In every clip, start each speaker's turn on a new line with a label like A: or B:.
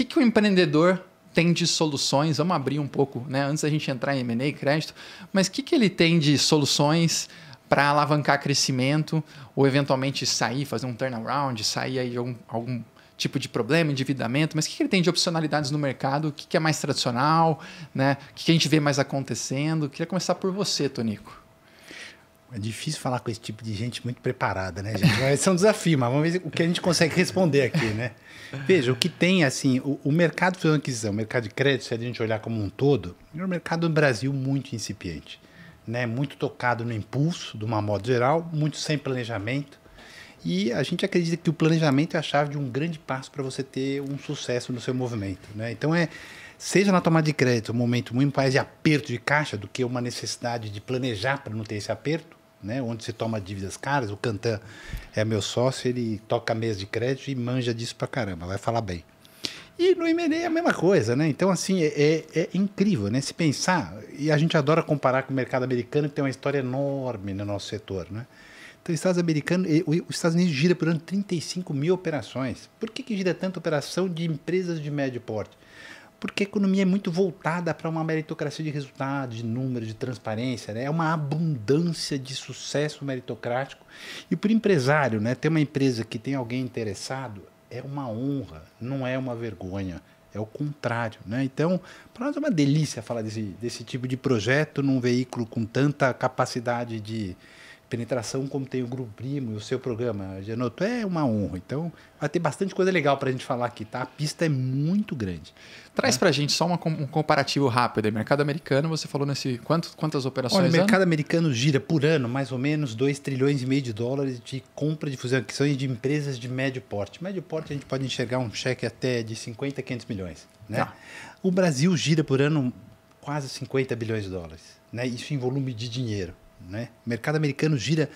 A: que, que o empreendedor tem de soluções? Vamos abrir um pouco, né? Antes da gente entrar em M&A e crédito, mas o que, que ele tem de soluções para alavancar crescimento ou eventualmente sair, fazer um turnaround, sair aí de algum, algum tipo de problema, endividamento, mas o que, que ele tem de opcionalidades no mercado? O que, que é mais tradicional? Né? O que, que a gente vê mais acontecendo? Queria começar por você, Tonico. É difícil falar com esse tipo de gente muito preparada,
B: né, gente? Mas é um desafio, mas vamos ver o que a gente consegue responder aqui, né? Veja, o que tem, assim, o, o mercado de aquisição, né, o mercado de crédito, se a gente olhar como um todo, é um mercado no Brasil muito incipiente, né? Muito tocado no impulso, de uma modo geral, muito sem planejamento. E a gente acredita que o planejamento é a chave de um grande passo para você ter um sucesso no seu movimento, né? Então é seja na tomada de crédito um momento muito mais de aperto de caixa do que uma necessidade de planejar para não ter esse aperto, né? onde se toma dívidas caras. O Cantan é meu sócio, ele toca mesa de crédito e manja disso pra caramba, vai falar bem. E no MNE é a mesma coisa, né? Então, assim, é, é, é, incrível, né? Se pensar, e a gente adora comparar com o mercado americano, que tem uma história enorme no nosso setor, né? Então, os Estados, americanos, os Estados Unidos gira por ano 35 mil operações. Por que, que gira tanta operação de empresas de médio porte? porque a economia é muito voltada para uma meritocracia de resultados, de números, de transparência, né? é uma abundância de sucesso meritocrático. E para o empresário, né, ter uma empresa que tem alguém interessado é uma honra, não é uma vergonha. É o contrário. Né? Então, para nós é uma delícia falar desse, desse tipo de projeto num veículo com tanta capacidade de, Penetração, como tem o Grupo Primo e o seu programa, Genoto, é uma honra. Então, vai ter bastante coisa legal para a gente falar aqui, tá? A pista é
A: muito grande. Traz né? para a gente só uma, um comparativo rápido. Mercado americano, você falou nesse. Quanto, quantas operações? Olha, o mercado ano?
B: americano gira por ano mais ou menos 2 trilhões e meio de dólares de compra de fusão são de empresas de médio porte. Médio porte a gente pode enxergar um cheque até de 50 a 500 milhões. Né? Tá. O Brasil gira por ano quase 50 bilhões de dólares. Né? Isso em volume de dinheiro. Né? O mercado americano gira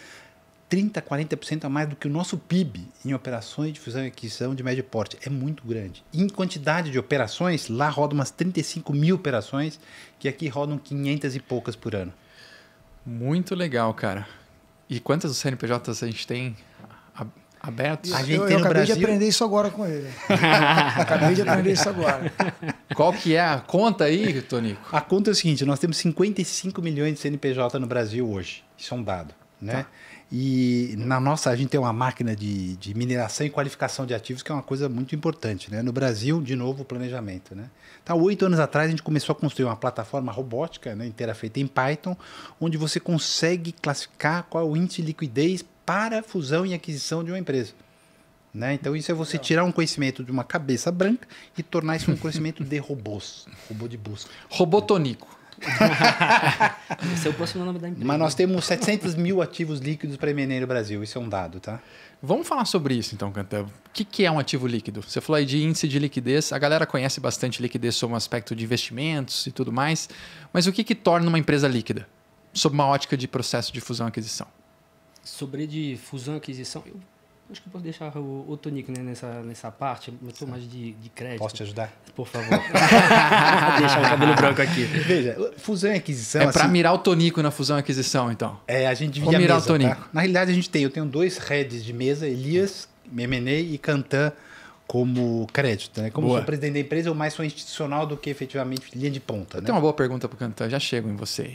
B: 30%, 40% a mais do que o nosso PIB em operações de fusão e aquisição de médio porte. É muito grande. Em quantidade de operações, lá roda umas 35 mil operações, que aqui rodam 500 e poucas
A: por ano. Muito legal, cara. E quantas CNPJs a gente tem abertos? A gente eu, eu acabei Brasil... de aprender
C: isso agora com ele. acabei de aprender isso agora.
A: Qual que é a conta aí, Tonico? A conta é o seguinte, nós temos 55
B: milhões de CNPJ no Brasil hoje. Isso é um dado, né? Tá. E na nossa, a gente tem uma máquina de, de, mineração e qualificação de ativos, que é uma coisa muito importante. Né? No Brasil, de novo, o planejamento. Né? Então, oito anos atrás, a gente começou a construir uma plataforma robótica né, inteira feita em Python, onde você consegue classificar qual é o índice de liquidez para a fusão e aquisição de uma empresa. Né? Então, isso é você tirar um conhecimento de uma cabeça branca e tornar isso um conhecimento de robôs. Robô de busca. Robotonico. Esse é o próximo nome da empresa. Mas nós temos 700 mil ativos líquidos para MNE no Brasil. Isso é um dado,
A: tá? Vamos falar sobre isso, então, cantão. O que, que é um ativo líquido? Você falou aí de índice de liquidez. A galera conhece bastante liquidez sob um aspecto de investimentos e tudo mais. Mas o que, que torna uma empresa líquida? Sob uma ótica de processo de fusão e aquisição
B: sobre de fusão e aquisição, eu acho que eu posso deixar o, o Tonico né, nessa, nessa parte. Eu sou mais de, de crédito. Posso te ajudar? Por favor. deixa o cabelo branco aqui. Veja, fusão e aquisição. É assim, para
A: mirar o Tonico na fusão e aquisição, então. É, a gente divide. mirar mesa, o tá? Tonico.
B: Tá? Na realidade, a gente tem. Eu tenho dois heads de mesa, Elias, Memene e Cantan como crédito, né? Como boa. sou presidente da empresa, eu mais sou institucional do que efetivamente linha de ponta, né? Tem uma boa pergunta para o Cantan, já chego em você.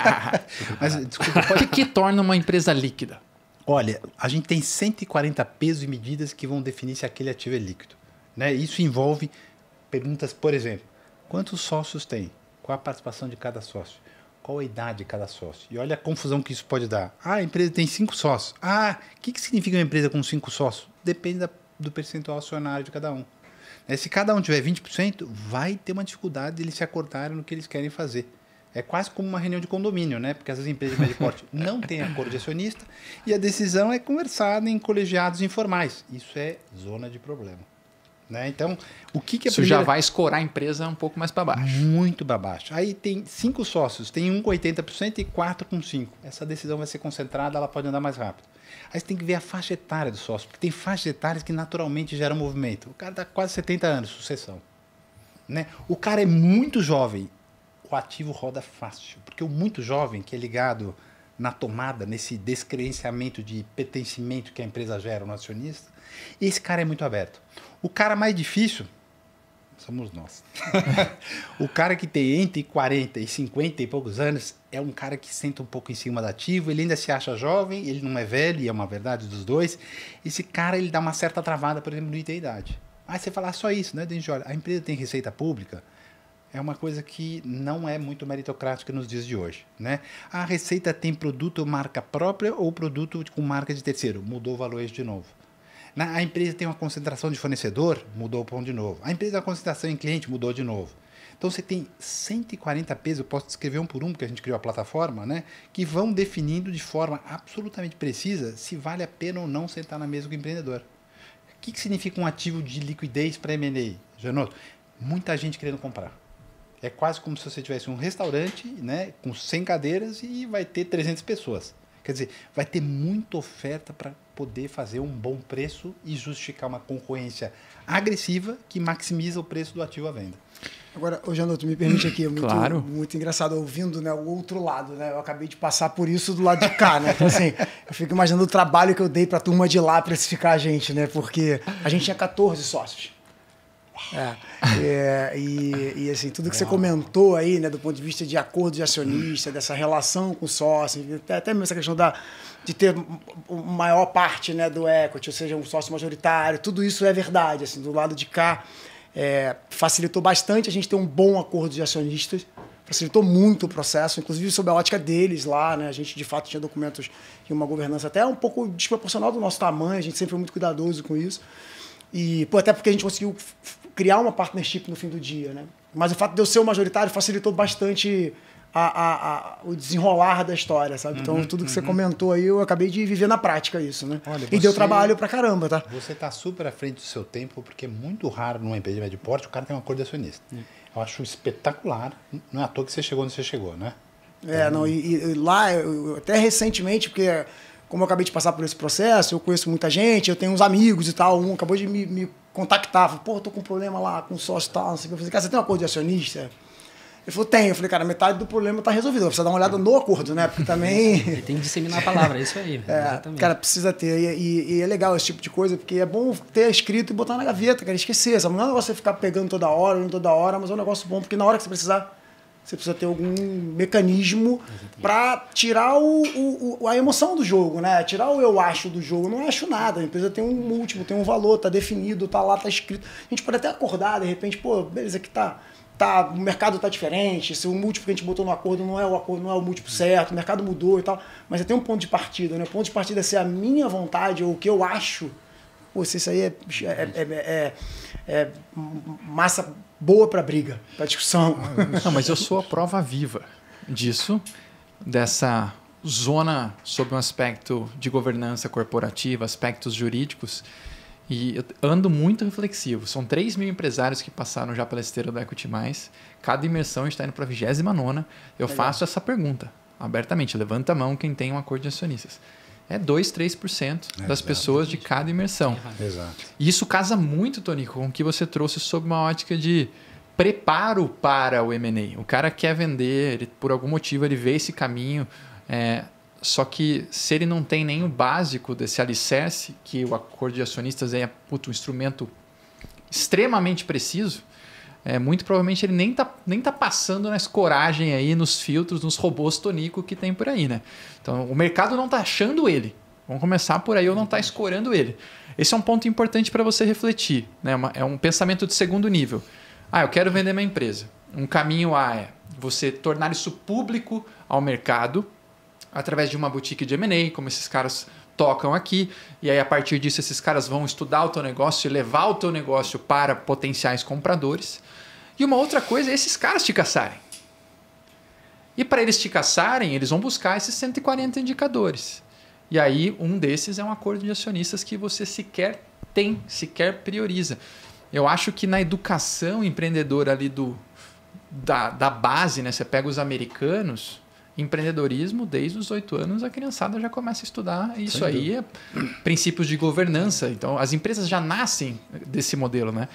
B: Mas, desculpa, pode... O que, torna uma empresa líquida? Olha, a gente tem 140 pesos e medidas que vão definir se aquele ativo é líquido. Né? Isso envolve perguntas, por exemplo, quantos sócios tem? Qual a participação de cada sócio? Qual a idade de cada sócio? E olha a confusão que isso pode dar. Ah, a empresa tem cinco sócios. Ah, o que, que significa uma empresa com cinco sócios? Depende da do percentual acionário de cada um. Né, se cada um tiver 20%, vai ter uma dificuldade de eles se acordarem no que eles querem fazer. É quase como uma reunião de condomínio, né? Porque essas empresas de médio porte é. não têm acordo de acionista e a decisão é conversada em colegiados informais. Isso é zona de problema. Né? Então, o que, que a Isso já vai escorar a empresa um pouco mais para baixo. Muito para baixo. Aí tem cinco sócios, tem um com 80% e quatro com 5%. Essa decisão vai ser concentrada, ela pode andar mais rápido. Aí você tem que ver a faixa etária do sócio, porque tem faixas etárias que naturalmente geram movimento. O cara está quase 70 anos, sucessão. Né? O cara é muito jovem, o ativo roda fácil, porque o muito jovem que é ligado na tomada, nesse descredenciamento de pertencimento que a empresa gera no acionista, esse cara é muito aberto. O cara mais difícil somos nós. o cara que tem entre 40 e 50 e poucos anos é um cara que senta um pouco em cima da ativa, ele ainda se acha jovem, ele não é velho, e é uma verdade dos dois. Esse cara, ele dá uma certa travada, por exemplo, no IT idade. Aí você falar ah, só isso, né, Denji? Olha, a empresa tem receita pública, é uma coisa que não é muito meritocrática nos dias de hoje, né? A receita tem produto marca própria ou produto com marca de terceiro. Mudou valores de novo. Na, a empresa tem uma concentração de fornecedor, mudou o pão de novo. A empresa tem uma concentração em cliente, mudou de novo. Então você tem 140 pesos, eu posso descrever um por um, porque a gente criou a plataforma, né? Que vão definindo de forma absolutamente precisa se vale a pena ou não sentar na mesa com o empreendedor. O que, que significa um ativo de liquidez para M&A, Janoto? Muita gente querendo comprar. É quase como se você tivesse um restaurante, né? Com 100 cadeiras e vai ter 300 pessoas. Quer dizer, vai ter muita oferta para poder fazer um bom preço e justificar uma concorrência agressiva que maximiza
C: o preço do ativo à venda. Agora, ô Janot, tu me permite aqui, é muito, claro. muito engraçado ouvindo né, o outro lado, né? Eu acabei de passar por isso do lado de cá, né? Então, assim, eu fico imaginando o trabalho que eu dei para a turma de lá precificar a gente, né? Porque a gente tinha 14 sócios. É, é, e, e, assim, tudo que Uau. você comentou aí, né, do ponto de vista de acordo de acionista, hum. dessa relação com sócio, até, até mesmo essa questão da, de ter maior parte né, do equity, ou seja, um sócio majoritário, tudo isso é verdade. Assim, do lado de cá, é, facilitou bastante a gente ter um bom acordo de acionistas, facilitou muito o processo, inclusive sob a ótica deles lá, né? A gente de fato tinha documentos e uma governança até um pouco desproporcional do nosso tamanho, a gente sempre foi muito cuidadoso com isso. E pô, até porque a gente conseguiu criar uma partnership no fim do dia, né? Mas o fato de eu ser o majoritário facilitou bastante a, a, a, o desenrolar da história, sabe? Então, uhum, então, tudo que uhum. você comentou aí, eu acabei de viver na prática isso, né? Olha, e você, deu trabalho
B: pra caramba, tá? Você tá super à frente do seu tempo, porque é muito raro numa empresa de médio porte o cara tem uma cor de acionista. Uhum. Eu acho espetacular. Não é à toa que você chegou onde você chegou, né?
C: É, então não, e, e lá, eu, até recentemente, porque como eu acabei de passar por esse processo, eu conheço muita gente, eu tenho uns amigos e tal, um acabou de me, me contactava, pô, tô com um problema lá com o sócio tal, não sei o que. Eu falei, cara, você tem um acordo de acionista? Ele falou, tem. Eu falei, cara, metade do problema tá resolvido. Precisa dar uma olhada no acordo, né? Porque também. Ele tem que disseminar a palavra, é
B: isso aí. É, exatamente. Cara,
C: precisa ter. E, e, e, é legal esse tipo de coisa, porque é bom ter escrito e botar na gaveta, cara, esquecer. Não é um negócio você ficar pegando toda hora, toda hora, mas é um negócio bom, porque na hora que você precisar, você precisa ter algum mecanismo para tirar o, o, o, a emoção do jogo, né? Tirar o eu acho do jogo. Eu não acho nada. A empresa tem um múltiplo, tem um valor, tá definido, tá lá, tá escrito. A gente pode até acordar, de repente, pô, beleza, que tá. tá o mercado tá diferente, se o múltiplo que a gente botou no acordo não é o acordo, não é o múltiplo certo, o mercado mudou e tal. Mas você tem um ponto de partida, né? O ponto de partida é ser a minha vontade, ou o que eu acho Poxa, isso aí é, é, é, é, é massa boa para briga, para discussão.
A: Não, mas eu sou a prova viva disso, dessa zona sobre um aspecto de governança corporativa, aspectos jurídicos. E eu ando muito reflexivo. São 3 mil empresários que passaram já pela esteira do Equity Mais. Cada imersão está indo para a 29. Eu faço essa pergunta abertamente. Levanta a mão quem tem um acordo de acionistas é 2, 3% é, das pessoas de cada imersão. Exato. E isso casa muito, Tony, com o que você trouxe sob uma ótica de preparo para o M&A. O cara quer vender, ele, por algum motivo ele vê esse caminho, é, só que se ele não tem nem o básico desse alicerce, que o acordo de acionistas é puto, um instrumento extremamente preciso, é, muito provavelmente ele nem tá, nem tá passando na escoragem aí, nos filtros, nos robôs Tonico que tem por aí, né? Então o mercado não tá achando ele. Vamos começar por aí, ou não tá escorando ele. Esse é um ponto importante para você refletir, né? É um pensamento de segundo nível. Ah, eu quero vender minha empresa. Um caminho A é você tornar isso público ao mercado através de uma boutique de M&A, como esses caras tocam aqui, e aí a partir disso esses caras vão estudar o teu negócio e levar o teu negócio para potenciais compradores. E uma outra coisa é esses caras te caçarem. E para eles te caçarem, eles vão buscar esses 140 indicadores. E aí um desses é um acordo de acionistas que você sequer tem, sequer prioriza. Eu acho que na educação empreendedora ali do da, da base, né? Você pega os americanos, empreendedorismo, desde os oito anos, a criançada já começa a estudar. E isso aí é princípios de governança. Então, as empresas já nascem desse modelo, né?